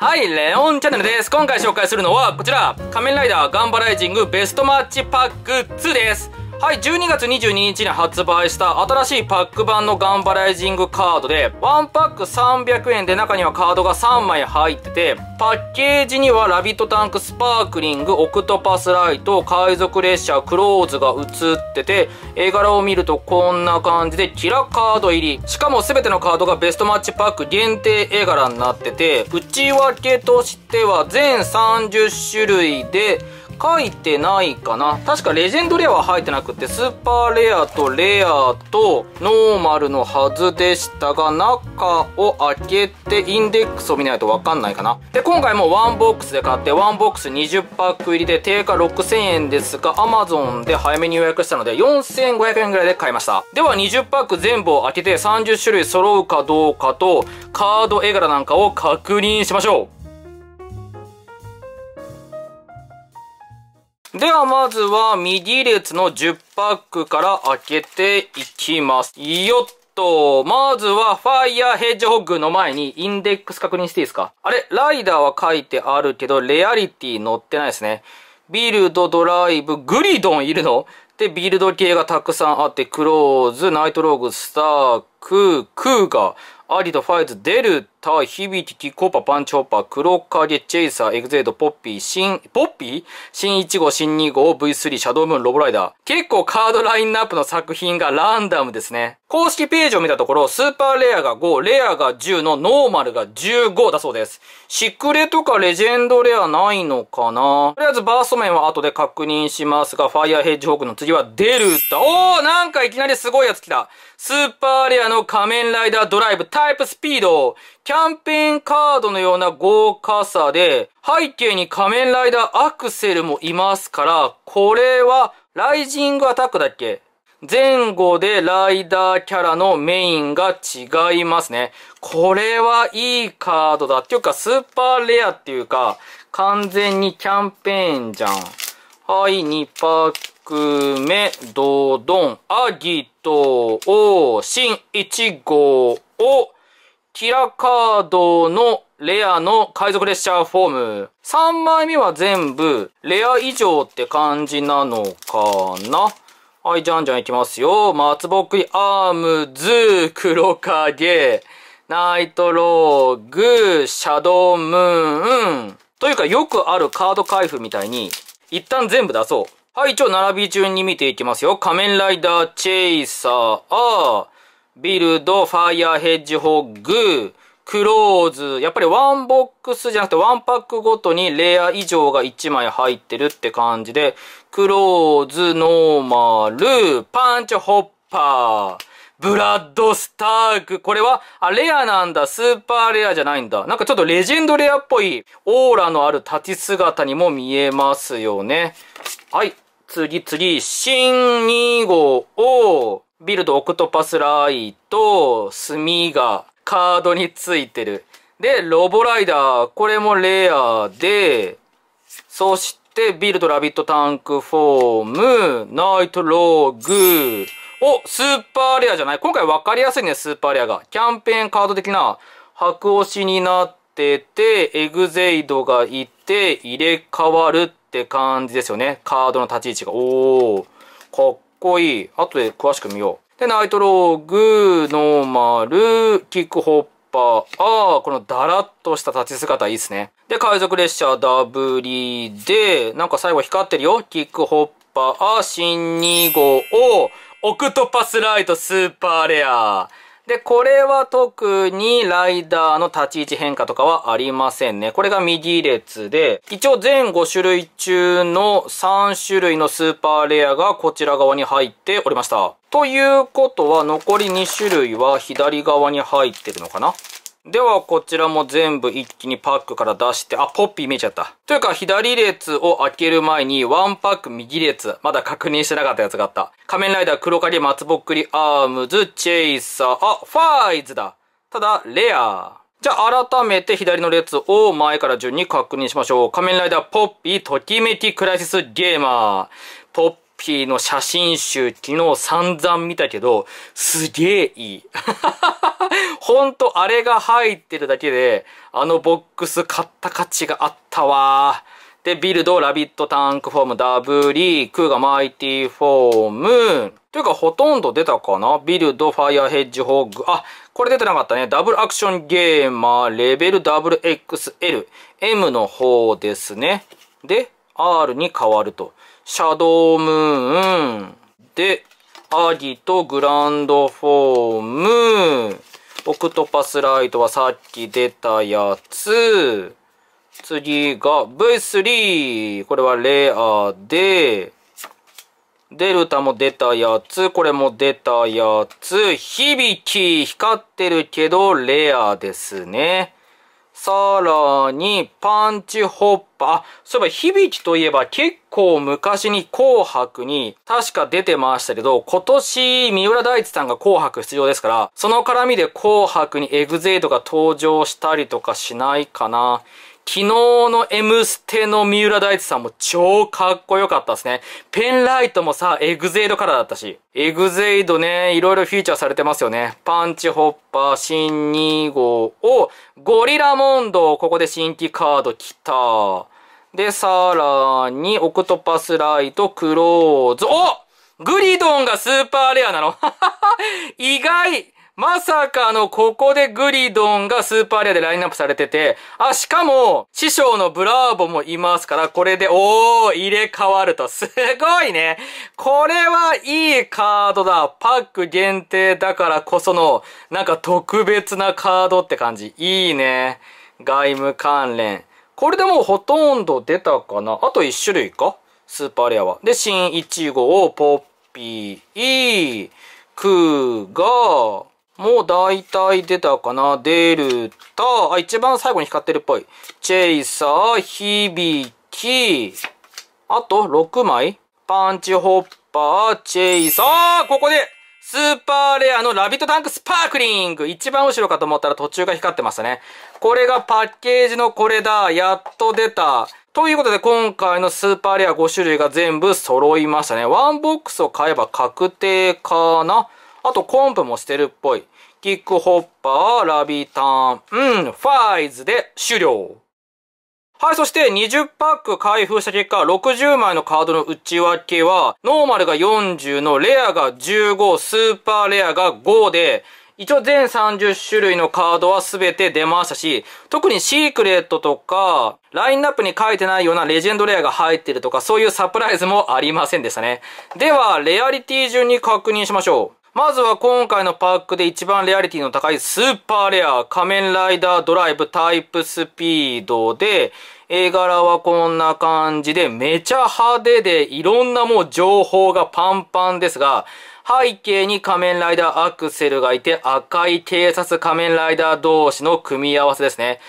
はい、レオンチャンネルです。今回紹介するのは、こちら、仮面ライダーガンバライジングベストマッチパック2です。はい、12月22日に発売した新しいパック版のガンバライジングカードで、1パック300円で中にはカードが3枚入ってて、パッケージにはラビットタンクスパークリング、オクトパスライト、海賊列車、クローズが映ってて、絵柄を見るとこんな感じで、キラカード入り。しかも全てのカードがベストマッチパック限定絵柄になってて、内訳としては全30種類で、書いてないかな確かレジェンドレアは入ってなくてスーパーレアとレアとノーマルのはずでしたが中を開けてインデックスを見ないとわかんないかなで今回もワンボックスで買ってワンボックス20パック入りで定価6000円ですが Amazon で早めに予約したので4500円ぐらいで買いましたでは20パック全部を開けて30種類揃うかどうかとカード絵柄なんかを確認しましょうではまずは右列の10パックから開けていきます。よっと、まずはファイヤーヘッジホッグの前にインデックス確認していいですかあれライダーは書いてあるけど、レアリティ載ってないですね。ビルド、ドライブ、グリドンいるので、ビルド系がたくさんあって、クローズ、ナイトローグ、スターク、クーガアリとファイズ、デルタイ、ヒビキ、キコパ、パンチホッパー、ゲ影、チェイサー、エグゼイド、ポッピー、新、ポッピー新1号、新2号、V3、シャドウムーン、ロボライダー。結構カードラインナップの作品がランダムですね。公式ページを見たところ、スーパーレアが5、レアが10のノーマルが15だそうです。シクレとかレジェンドレアないのかなとりあえずバースト面は後で確認しますが、ファイアヘッジホークの次はデルタ。おーなんかいきなりすごいやつ来た。スーパーレアの仮面ライダードライブタイプスピード。キャンペーンカードのような豪華さで、背景に仮面ライダーアクセルもいますから、これはライジングアタックだっけ前後でライダーキャラのメインが違いますね。これはいいカードだ。っていうか、スーパーレアっていうか、完全にキャンペーンじゃん。はい、2パック目、ドドン、アギト、オー、シン、イチゴ、ー、キラカードのレアの海賊列車フォーム。3枚目は全部、レア以上って感じなのかなはい、じゃんじゃんいきますよ。松ぼっくりアームズ、黒影、ナイトローグ、シャドウムーン。というか、よくあるカード開封みたいに、一旦全部出そう。はい、一応並び順に見ていきますよ。仮面ライダー、チェイサー、ビルド、ファイヤーヘッジホッグ、クローズ。やっぱりワンボックスじゃなくてワンパックごとにレア以上が1枚入ってるって感じで、クローズ、ノーマル、パンチホッパー、ブラッドスターク。これは、あ、レアなんだ。スーパーレアじゃないんだ。なんかちょっとレジェンドレアっぽいオーラのある立ち姿にも見えますよね。はい。次、次、新2号を、ビルドオクトパスライト、墨がカードについてる。で、ロボライダー、これもレアで、そして、ビルドラビットタンクフォーム、ナイトローグ、お、スーパーレアじゃない今回分かりやすいね、スーパーレアが。キャンペーンカード的な白押しになってて、エグゼイドがいて、入れ替わるって感じですよね。カードの立ち位置が。おー、かっこいい。後で詳しく見よう。で、ナイトロー、グノーマル、キックホッパー、ああ、このダラッとした立ち姿いいっすね。で、海賊列車、ダブリで、なんか最後光ってるよ。キックホッパー、新2号を、オクトパスライト、スーパーレア。で、これは特にライダーの立ち位置変化とかはありませんね。これが右列で、一応全5種類中の3種類のスーパーレアがこちら側に入っておりました。ということは、残り2種類は左側に入ってるのかなでは、こちらも全部一気にパックから出して、あ、ポッピー見えちゃった。というか、左列を開ける前に、ワンパック右列、まだ確認してなかったやつがあった。仮面ライダー黒影松ぼっくりアームズ、チェイサー、あ、ファイズだ。ただ、レア。じゃあ、改めて左の列を前から順に確認しましょう。仮面ライダーポッピー、ときめきクライシスゲーマー。ポッピーの写真集昨日散々見たけど、すげえいい。ほんとあれが入ってるだけで、あのボックス買った価値があったわで、ビルド、ラビットタンクフォーム、ダブリー、クーガ、マイティフォーム。というか、ほとんど出たかなビルド、ファイアヘッジホッグ。あ、これ出てなかったね。ダブルアクションゲーマー、レベル WXL、M の方ですね。で、R に変わると。シャドームーン。で、アギとグランドフォーム。オクトパスライトはさっき出たやつ。次が V3。これはレアで。デルタも出たやつ。これも出たやつ。響き。光ってるけど、レアですね。さらに、パンチホッパー。あ、そういえば、響きといえば結構昔に紅白に確か出てましたけど、今年、三浦大知さんが紅白出場ですから、その絡みで紅白にエグゼイドが登場したりとかしないかな。昨日の M ステの三浦大知さんも超かっこよかったですね。ペンライトもさ、エグゼイドカラーだったし。エグゼイドね、いろいろフィーチャーされてますよね。パンチホッパー、新2号を、ゴリラモンド、ここで新規カード来た。で、さらに、オクトパスライト、クローズ。おグリドンがスーパーレアなの 意外まさかのここでグリドンがスーパーレアでラインナップされてて、あ、しかも、師匠のブラーボもいますから、これで、おー、入れ替わると。すごいね。これはいいカードだ。パック限定だからこその、なんか特別なカードって感じ。いいね。外務関連。これでもうほとんど出たかな。あと1種類か。スーパーレアは。で、新1号、ポッピー、クーガー、もう大体出たかな。デルタ、あ、一番最後に光ってるっぽい。チェイサー、響き、あと6枚。パンチホッパー、チェイサー、ここでスーパーレアのラビットタンクスパークリング一番後ろかと思ったら途中が光ってましたね。これがパッケージのこれだ。やっと出た。ということで今回のスーパーレア5種類が全部揃いましたね。ワンボックスを買えば確定かなあとコンプもしてるっぽい。キックホッパー、ラビタン、うん、ファイズで終了。はい、そして20パック開封した結果、60枚のカードの内訳は、ノーマルが40のレアが15、スーパーレアが5で、一応全30種類のカードは全て出ましたし、特にシークレットとか、ラインナップに書いてないようなレジェンドレアが入ってるとか、そういうサプライズもありませんでしたね。では、レアリティ順に確認しましょう。まずは今回のパークで一番レアリティの高いスーパーレア仮面ライダードライブタイプスピードで、絵柄はこんな感じでめちゃ派手でいろんなもう情報がパンパンですが、背景に仮面ライダーアクセルがいて赤い警察仮面ライダー同士の組み合わせですね。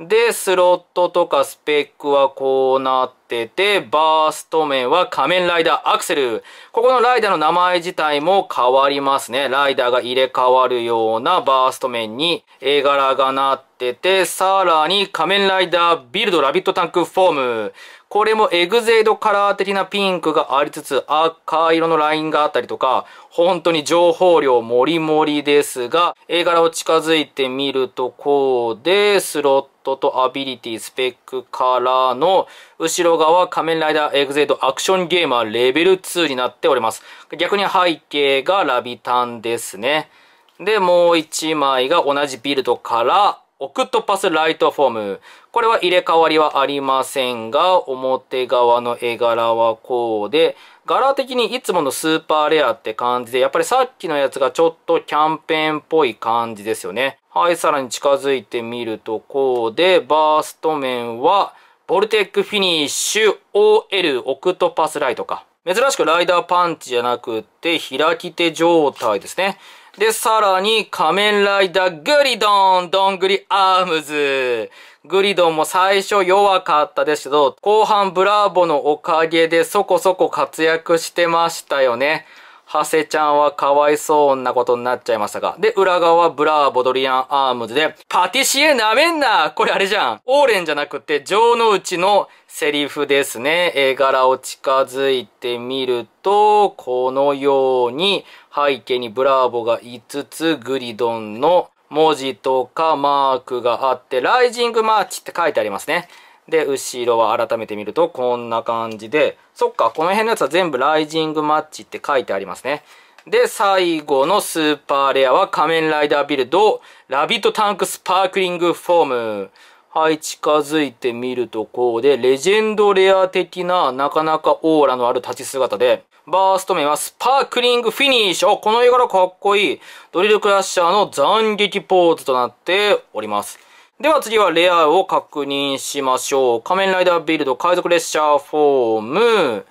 で、スロットとかスペックはこうなってて、バースト面は仮面ライダーアクセル。ここのライダーの名前自体も変わりますね。ライダーが入れ替わるようなバースト面に絵柄がなってて、さらに仮面ライダービルドラビットタンクフォーム。これもエグゼイドカラー的なピンクがありつつ、赤色のラインがあったりとか、本当に情報量もりもりですが、絵柄を近づいてみると、こうで、スロット、とアビリティ、スペックからの後ろ側仮面ライダーエグゼイドアクションゲーマーレベル2になっております。逆に背景がラビタンですね。で、もう一枚が同じビルドからオクトパスライトフォーム。これは入れ替わりはありませんが、表側の絵柄はこうで、柄的にいつものスーパーレアって感じで、やっぱりさっきのやつがちょっとキャンペーンっぽい感じですよね。はい、さらに近づいてみるとこうで、バースト面は、ボルテックフィニッシュ OL オクトパスライトか。珍しくライダーパンチじゃなくって、開き手状態ですね。で、さらに、仮面ライダーグリドン、ドングリアームズ。グリドンも最初弱かったですけど、後半ブラーボのおかげでそこそこ活躍してましたよね。長谷ちゃんはかわいそうなことになっちゃいましたが。で、裏側、ブラーボドリアンアームズで、パティシエなめんなこれあれじゃん。オーレンじゃなくて、城之内のセリフですね。絵柄を近づいてみると、このように、背景にブラーボが5つ、グリドンの文字とかマークがあって、ライジングマーチって書いてありますね。で、後ろは改めて見るとこんな感じで、そっか、この辺のやつは全部ライジングマッチって書いてありますね。で、最後のスーパーレアは仮面ライダービルド、ラビットタンクスパークリングフォーム。はい、近づいてみるとこうで、レジェンドレア的な、なかなかオーラのある立ち姿で、バースト面はスパークリングフィニッシュ。お、この絵柄かっこいい。ドリルクラッシャーの斬撃ポーズとなっております。では次はレアを確認しましょう。仮面ライダービルド、海賊列車フォーム。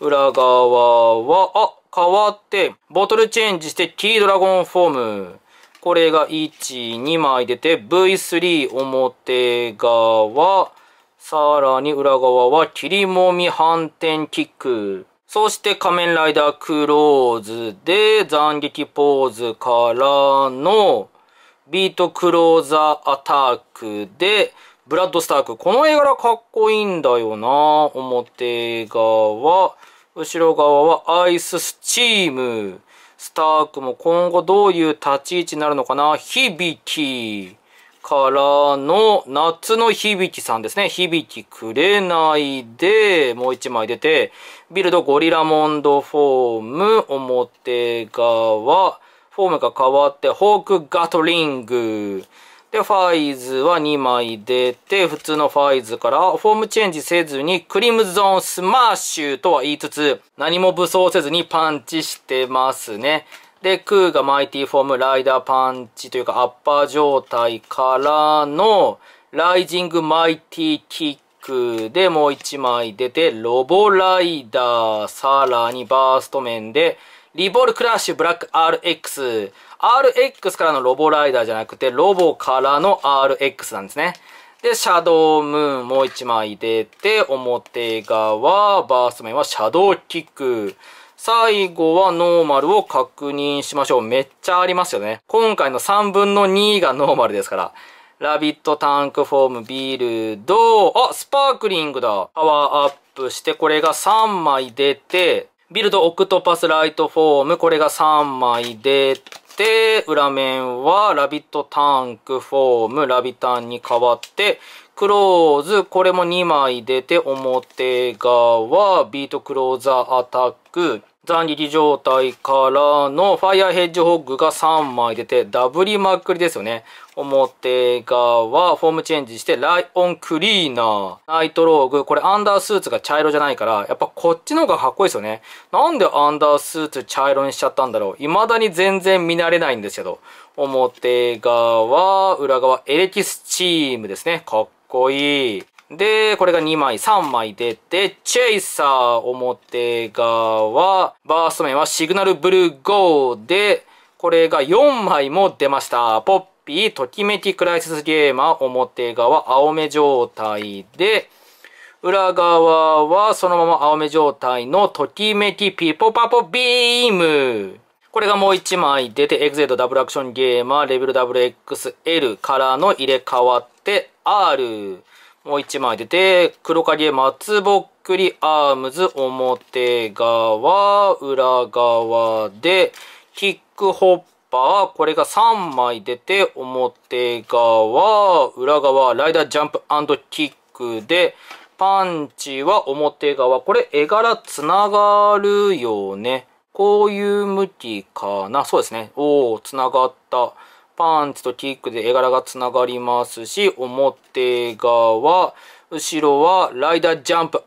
裏側は、あ、変わって、ボトルチェンジして、キードラゴンフォーム。これが1、2枚出て、V3 表側。さらに裏側は、切りもみ反転キック。そして仮面ライダークローズで、斬撃ポーズからの、ビートクローザーアタックで、ブラッド・スターク。この絵柄かっこいいんだよな表側。後ろ側はアイススチーム。スタークも今後どういう立ち位置になるのかな響きからの夏の響きさんですね。響きくれないで、もう一枚出て、ビルドゴリラモンドフォーム、表側、フォームが変わって、ホークガトリング。で、ファイズは2枚出て、普通のファイズから、フォームチェンジせずに、クリムゾンスマッシュとは言いつつ、何も武装せずにパンチしてますね。で、クーがマイティフォーム、ライダーパンチというか、アッパー状態からの、ライジングマイティキックでもう1枚出て、ロボライダー、さらにバースト面で、リボルクラッシュブラック RX。RX からのロボライダーじゃなくて、ロボからの RX なんですね。で、シャドウムーンも1枚出て、表側、バースト面はシャドウキック。最後はノーマルを確認しましょう。めっちゃありますよね。今回の3分の2がノーマルですから。ラビットタンクフォームビールド。あ、スパークリングだ。パワーアップして、これが3枚出て、ビルドオクトパスライトフォーム、これが3枚出て、裏面はラビットタンクフォーム、ラビタンに変わって、クローズ、これも2枚出て、表側、ビートクローザーアタック、残ン状態からのファイアヘッジホッグが3枚出て、ダブりまくりですよね。表側、フォームチェンジして、ライオンクリーナー、ナイトローグ。これアンダースーツが茶色じゃないから、やっぱこっちの方がかっこいいですよね。なんでアンダースーツ茶色にしちゃったんだろう。未だに全然見慣れないんですけど。表側、裏側、エレキスチームですね。かっこいい。で、これが2枚、3枚出て、チェイサー表側、バースト面はシグナルブルーゴーで、これが4枚も出ました。ポッピー、ときめきクライシスゲーマー、表側、青目状態で、裏側はそのまま青目状態のときめきピポパポビーム。これがもう1枚出て、エグゼイドダブルアクションゲーマー、レベル WXL からの入れ替わって R。もう1枚出て、黒影松ぼっくりアームズ表側、裏側で、キックホッパー、これが3枚出て、表側、裏側、ライダージャンプキックで、パンチは表側。これ絵柄つながるよね。こういう向きかな。そうですね。おー、つながった。パンチとキックで絵柄がつながりますし、表側、後ろはライダージャンプ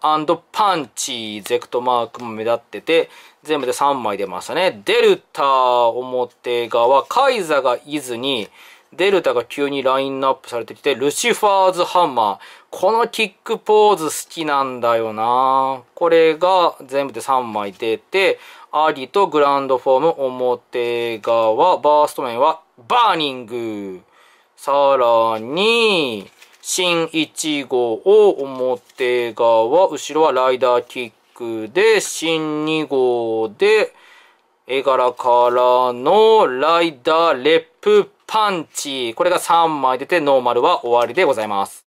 パンチ、ゼクトマークも目立ってて、全部で3枚出ましたね。デルタ表側、カイザがイズに、デルタが急にラインナップされてきて、ルシファーズハンマー。このキックポーズ好きなんだよなこれが全部で3枚出て、アリとグランドフォーム表側、バースト面はバーニング。さらに、新1号を表側、後ろはライダーキックで、新2号で、絵柄からのライダーレップパンチ。これが3枚出て、ノーマルは終わりでございます。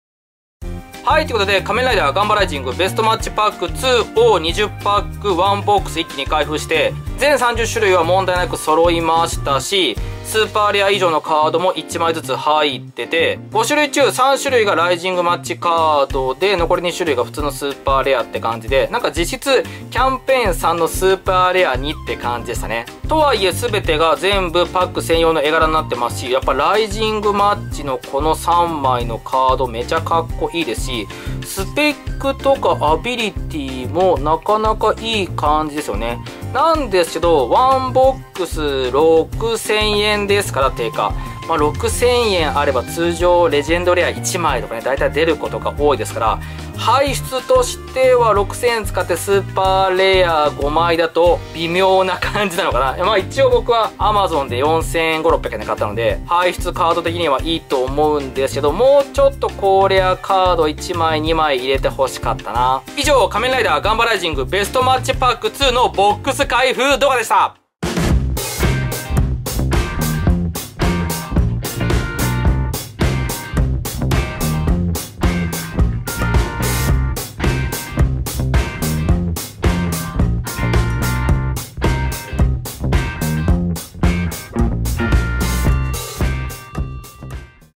はい、ということで、仮面ライダーガンバライジングベストマッチパック2を20パック1ボックス一気に開封して、全30種類は問題なく揃いましたし、スーパーレア以上のカードも1枚ずつ入ってて、5種類中3種類がライジングマッチカードで、残り2種類が普通のスーパーレアって感じで、なんか実質キャンペーンさんのスーパーレア2って感じでしたね。とはいえ全てが全部パック専用の絵柄になってますし、やっぱライジングマッチのこの3枚のカードめちゃかっこいいですし、スペックとかアビリティもなかなかいい感じですよね。なんですけど、ワンボックス6000円ですから、定価。まあ、6000円あれば通常レジェンドレア1枚とかね大体出ることが多いですから排出としては6000円使ってスーパーレア5枚だと微妙な感じなのかな まあ一応僕は Amazon で4500600円で買ったので排出カード的にはいいと思うんですけどもうちょっと高レアカード1枚2枚入れて欲しかったな以上仮面ライダーガンバライジングベストマッチパック2のボックス開封動画でした